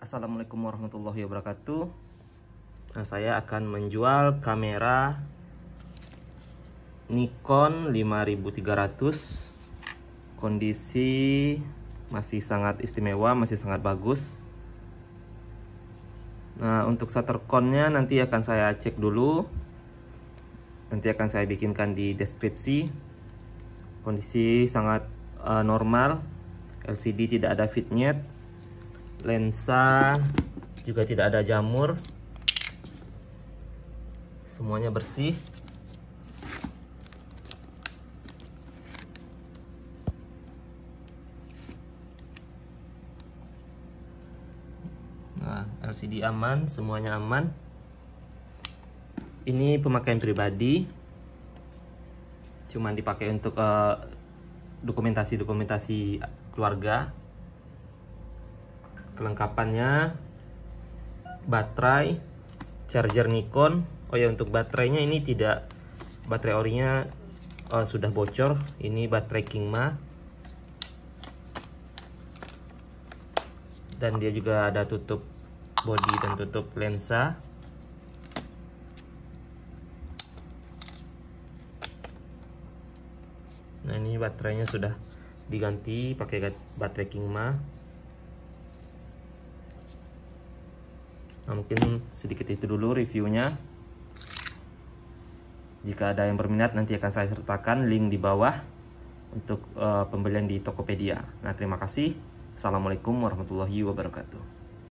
Assalamualaikum warahmatullahi wabarakatuh nah, Saya akan menjual kamera Nikon 5300 Kondisi masih sangat istimewa, masih sangat bagus Nah untuk shutter cone-nya nanti akan saya cek dulu Nanti akan saya bikinkan di deskripsi Kondisi sangat uh, normal LCD tidak ada fitnya lensa juga tidak ada jamur semuanya bersih nah LCD aman semuanya aman ini pemakaian pribadi cuman dipakai untuk eh, dokumentasi-dokumentasi uh, dokumentasi -dokumentasi keluarga kelengkapannya baterai charger Nikon oh ya untuk baterainya ini tidak baterai orinya uh, sudah bocor ini baterai Kingma dan dia juga ada tutup body dan tutup lensa nah ini baterainya sudah diganti pakai baterai Kingma Nah, mungkin sedikit itu dulu reviewnya. Jika ada yang berminat nanti akan saya sertakan link di bawah untuk uh, pembelian di Tokopedia. Nah, terima kasih. Assalamualaikum warahmatullahi wabarakatuh.